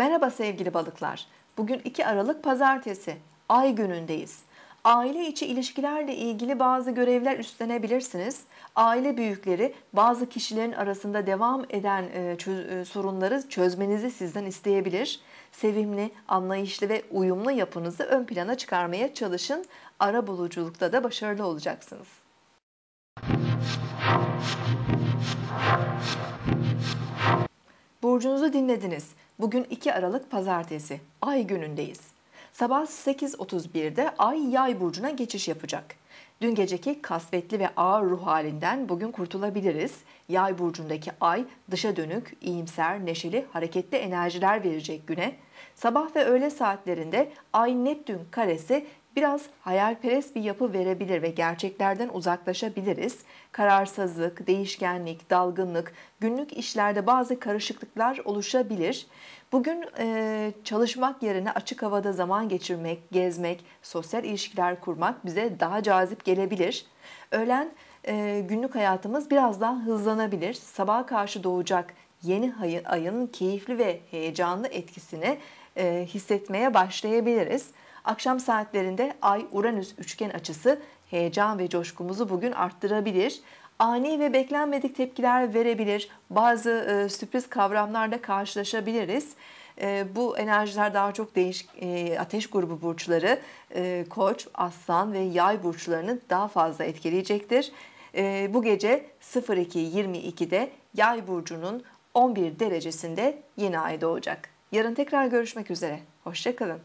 Merhaba sevgili balıklar. Bugün 2 Aralık pazartesi. Ay günündeyiz. Aile içi ilişkilerle ilgili bazı görevler üstlenebilirsiniz. Aile büyükleri bazı kişilerin arasında devam eden e, e, sorunları çözmenizi sizden isteyebilir. Sevimli, anlayışlı ve uyumlu yapınızı ön plana çıkarmaya çalışın. Ara buluculukta da başarılı olacaksınız. Burcunuzu dinlediniz. Bugün 2 Aralık Pazartesi, ay günündeyiz. Sabah 8.31'de ay yay burcuna geçiş yapacak. Dün geceki kasvetli ve ağır ruh halinden bugün kurtulabiliriz. Yay burcundaki ay dışa dönük, iyimser, neşeli, hareketli enerjiler verecek güne. Sabah ve öğle saatlerinde ay Neptün karesi Biraz hayalperest bir yapı verebilir ve gerçeklerden uzaklaşabiliriz. Kararsızlık, değişkenlik, dalgınlık, günlük işlerde bazı karışıklıklar oluşabilir. Bugün e, çalışmak yerine açık havada zaman geçirmek, gezmek, sosyal ilişkiler kurmak bize daha cazip gelebilir. Öğlen e, günlük hayatımız biraz daha hızlanabilir. Sabaha karşı doğacak yeni ayın keyifli ve heyecanlı etkisini e, hissetmeye başlayabiliriz. Akşam saatlerinde Ay-Uranüs üçgen açısı heyecan ve coşkumuzu bugün arttırabilir. Ani ve beklenmedik tepkiler verebilir. Bazı e, sürpriz kavramlarla karşılaşabiliriz. E, bu enerjiler daha çok değişik e, ateş grubu burçları, e, koç, aslan ve yay burçlarını daha fazla etkileyecektir. E, bu gece 02.22'de yay burcunun 11 derecesinde yeni ay doğacak. Yarın tekrar görüşmek üzere. Hoşçakalın.